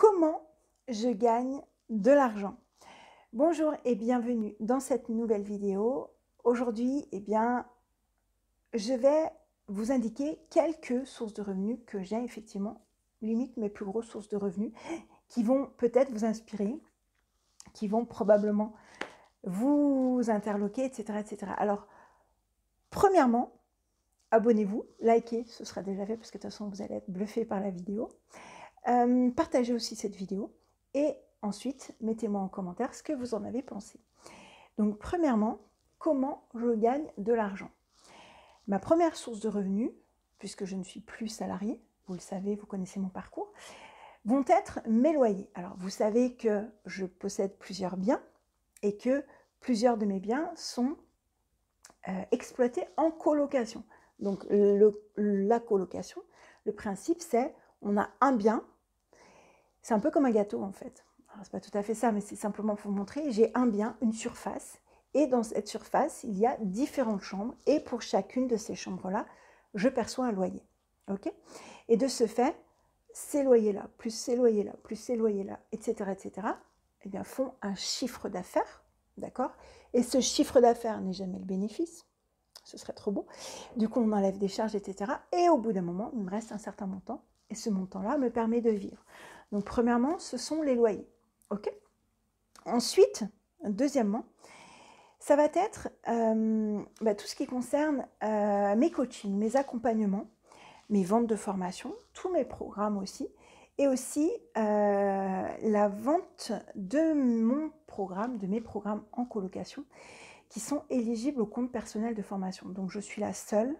comment je gagne de l'argent. Bonjour et bienvenue dans cette nouvelle vidéo. Aujourd'hui, eh bien, je vais vous indiquer quelques sources de revenus que j'ai effectivement, limite mes plus grosses sources de revenus, qui vont peut-être vous inspirer, qui vont probablement vous interloquer, etc. etc. Alors, premièrement, abonnez-vous, likez, ce sera déjà fait parce que de toute façon, vous allez être bluffé par la vidéo. Euh, partagez aussi cette vidéo et ensuite, mettez-moi en commentaire ce que vous en avez pensé. Donc, premièrement, comment je gagne de l'argent Ma première source de revenus, puisque je ne suis plus salarié, vous le savez, vous connaissez mon parcours, vont être mes loyers. Alors, vous savez que je possède plusieurs biens et que plusieurs de mes biens sont euh, exploités en colocation. Donc, la colocation, le principe, c'est on a un bien c'est un peu comme un gâteau en fait. C'est pas tout à fait ça, mais c'est simplement pour vous montrer. J'ai un bien, une surface, et dans cette surface, il y a différentes chambres, et pour chacune de ces chambres-là, je perçois un loyer. ok et de ce fait, ces loyers-là, plus ces loyers-là, plus ces loyers-là, etc., etc., eh bien, font un chiffre d'affaires, d'accord Et ce chiffre d'affaires n'est jamais le bénéfice, ce serait trop beau. Du coup, on enlève des charges, etc. Et au bout d'un moment, il me reste un certain montant, et ce montant-là me permet de vivre. Donc premièrement, ce sont les loyers. OK Ensuite, deuxièmement, ça va être euh, bah, tout ce qui concerne euh, mes coachings, mes accompagnements, mes ventes de formation, tous mes programmes aussi, et aussi euh, la vente de mon programme, de mes programmes en colocation, qui sont éligibles au compte personnel de formation. Donc je suis la seule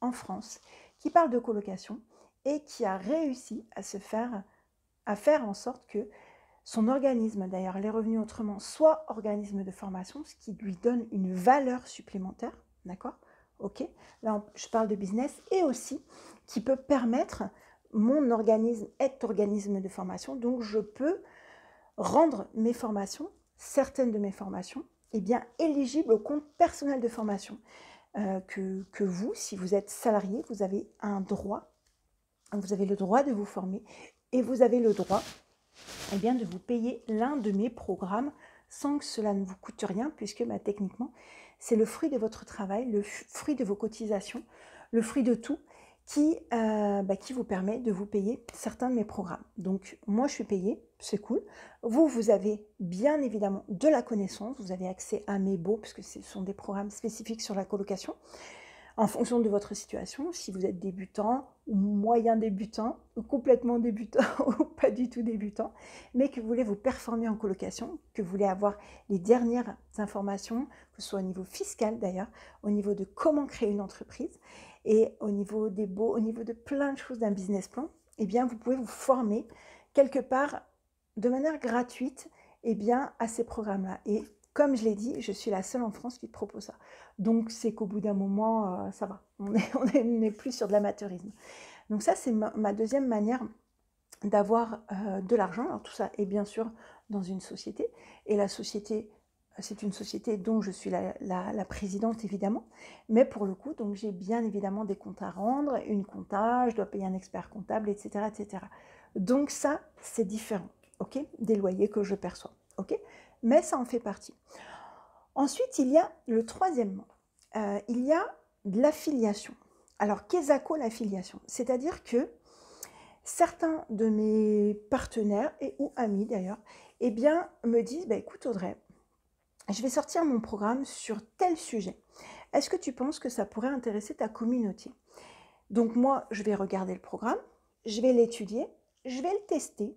en France qui parle de colocation et qui a réussi à se faire à faire en sorte que son organisme, d'ailleurs les revenus autrement, soit organisme de formation, ce qui lui donne une valeur supplémentaire, d'accord Ok Là, je parle de business et aussi qui peut permettre mon organisme être organisme de formation, donc je peux rendre mes formations, certaines de mes formations, eh bien, éligibles au compte personnel de formation. Euh, que, que vous, si vous êtes salarié, vous avez un droit, vous avez le droit de vous former et vous avez le droit eh bien, de vous payer l'un de mes programmes sans que cela ne vous coûte rien, puisque bah, techniquement, c'est le fruit de votre travail, le fruit de vos cotisations, le fruit de tout qui, euh, bah, qui vous permet de vous payer certains de mes programmes. Donc moi, je suis payée, c'est cool. Vous, vous avez bien évidemment de la connaissance, vous avez accès à mes beaux, puisque ce sont des programmes spécifiques sur la colocation en fonction de votre situation, si vous êtes débutant ou moyen débutant ou complètement débutant ou pas du tout débutant, mais que vous voulez vous performer en colocation, que vous voulez avoir les dernières informations, que ce soit au niveau fiscal d'ailleurs, au niveau de comment créer une entreprise et au niveau des beaux, au niveau de plein de choses d'un business plan, eh bien vous pouvez vous former quelque part de manière gratuite et eh bien, à ces programmes-là. Et comme je l'ai dit, je suis la seule en France qui te propose ça. Donc c'est qu'au bout d'un moment, euh, ça va. On n'est plus sur de l'amateurisme. Donc ça, c'est ma, deuxième manière d'avoir euh, de l'argent. Alors tout ça est bien sûr dans une société. Et la société, c'est une société dont je suis la, présidente évidemment, mais pour le coup, donc j'ai bien évidemment des comptes à rendre, une compta, je dois payer un expert comptable, etc., etc. Donc ça, c'est différent, ok, des loyers que je perçois, ok mais ça en fait partie. Ensuite, il y a le troisième mot. Euh, il y a de l'affiliation. Alors, qu'est-ce que l'affiliation C'est-à-dire que certains de mes partenaires et ou amis d'ailleurs, eh bien, me disent, bah, écoute Audrey, je vais sortir mon programme sur tel sujet. Est-ce que tu penses que ça pourrait intéresser ta communauté Donc moi, je vais regarder le programme, je vais l'étudier, je vais le tester,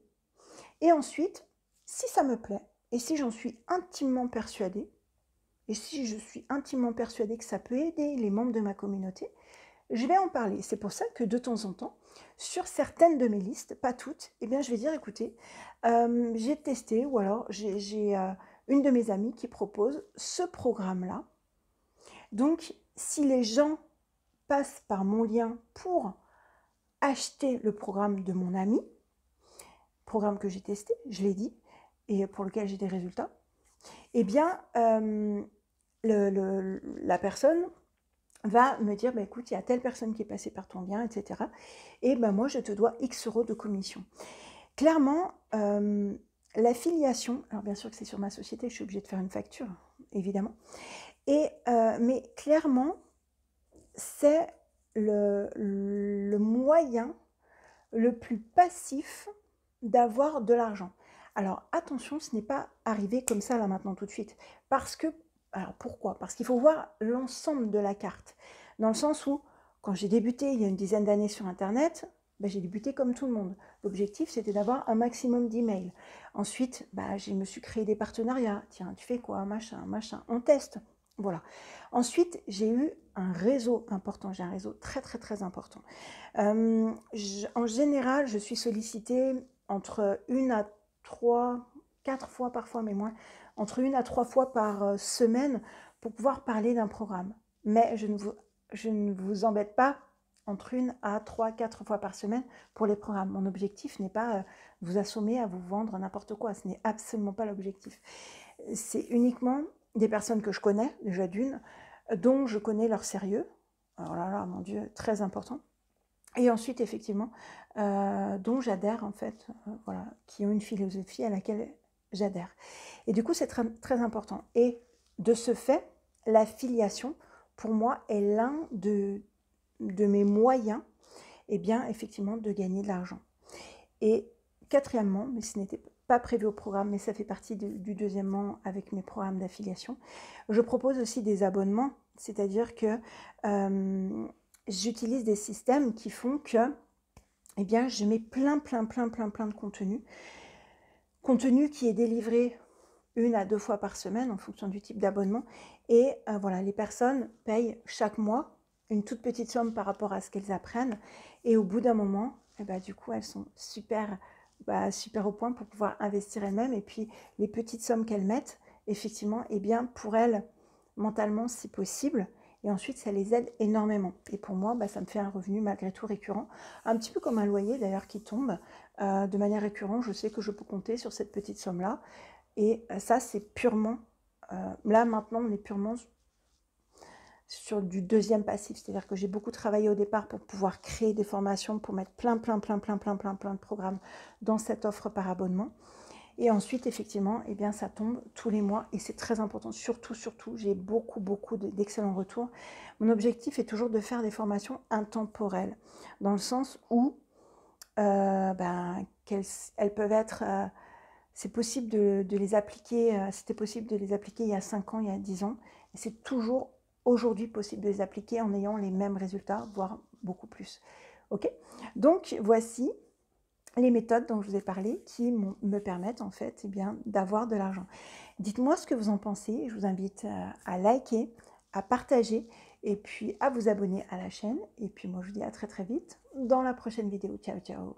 et ensuite, si ça me plaît, et si j'en suis intimement persuadée, et si je suis intimement persuadée que ça peut aider les membres de ma communauté, je vais en parler. C'est pour ça que de temps en temps, sur certaines de mes listes, pas toutes, eh bien, je vais dire, écoutez, euh, j'ai testé, ou alors j'ai euh, une de mes amies qui propose ce programme-là. Donc, si les gens passent par mon lien pour acheter le programme de mon ami, programme que j'ai testé, je l'ai dit, et pour lequel j'ai des résultats, eh bien, euh, la personne va me dire, bah, écoute, il y a telle personne qui est passée par ton lien, etc. Et ben moi, je te dois X euros de commission. Clairement, euh, la filiation, alors bien sûr que c'est sur ma société, je suis obligée de faire une facture, évidemment. Et, euh, mais clairement, c'est le, moyen le plus passif d'avoir de l'argent. Alors attention, ce n'est pas arrivé comme ça là maintenant tout de suite. Parce que, alors pourquoi Parce qu'il faut voir l'ensemble de la carte. Dans le sens où, quand j'ai débuté il y a une dizaine d'années sur Internet, ben, j'ai débuté comme tout le monde. L'objectif, c'était d'avoir un maximum d'emails. Ensuite, ben, je me suis créé des partenariats. Tiens, tu fais quoi Machin, machin. On teste. Voilà. Ensuite, j'ai eu un réseau important. J'ai un réseau très, très, très important. Euh, en général, je suis sollicitée entre une à trois, quatre fois parfois, mais moins, entre une à trois fois par euh, semaine pour pouvoir parler d'un programme. Mais je ne, vous, je ne vous embête pas entre une à trois, quatre fois par semaine pour les programmes. Mon objectif n'est pas euh, vous assommer à vous vendre n'importe quoi. Ce n'est absolument pas l'objectif. C'est uniquement des personnes que je connais, déjà d'une, dont je connais leur sérieux. Oh là, là, mon Dieu, très important. Et ensuite, effectivement, euh, dont j'adhère en fait, euh, voilà, qui ont une philosophie à laquelle j'adhère. Et du coup, c'est très, important. Et de ce fait, l'affiliation, pour moi, est l'un de, de mes moyens, et eh bien, effectivement, de gagner de l'argent. Et quatrièmement, mais ce n'était pas prévu au programme, mais ça fait partie du deuxièmement avec mes programmes d'affiliation, je propose aussi des abonnements, c'est-à-dire que... Euh, j'utilise des systèmes qui font que eh bien, je mets plein, plein, plein, plein, plein de contenu. Contenu qui est délivré une à deux fois par semaine en fonction du type d'abonnement. Et euh, voilà, les personnes payent chaque mois une toute petite somme par rapport à ce qu'elles apprennent. Et au bout d'un moment, eh ben, du coup, elles sont super, bah, super au point pour pouvoir investir elles-mêmes. Et puis, les petites sommes qu'elles mettent, effectivement, eh bien, pour elles, mentalement, si possible, et ensuite, ça les aide énormément. Et pour moi, bah, ça me fait un revenu malgré tout récurrent. Un petit peu comme un loyer d'ailleurs qui tombe euh, de manière récurrente. Je sais que je peux compter sur cette petite somme-là. Et euh, ça, c'est purement... Euh, là, maintenant, on est purement sur du deuxième passif. C'est-à-dire que j'ai beaucoup travaillé au départ pour pouvoir créer des formations, pour mettre plein, plein, plein, plein, plein, plein, plein de programmes dans cette offre par abonnement. Et ensuite, effectivement, eh bien, ça tombe tous les mois et c'est très important. Surtout, surtout, j'ai beaucoup, beaucoup d'excellents retours. Mon objectif est toujours de faire des formations intemporelles, dans le sens où euh, ben, elles, peuvent être... Euh, c'est possible de, les appliquer, euh, c'était possible de les appliquer il y a 5 ans, il y a 10 ans. Et c'est toujours aujourd'hui possible de les appliquer en ayant les mêmes résultats, voire beaucoup plus. Ok Donc voici les méthodes dont je vous ai parlé qui me permettent en fait eh bien d'avoir de l'argent. Dites-moi ce que vous en pensez. Je vous invite euh, à liker, à partager et puis à vous abonner à la chaîne. Et puis moi je vous dis à très très vite dans la prochaine vidéo. Ciao ciao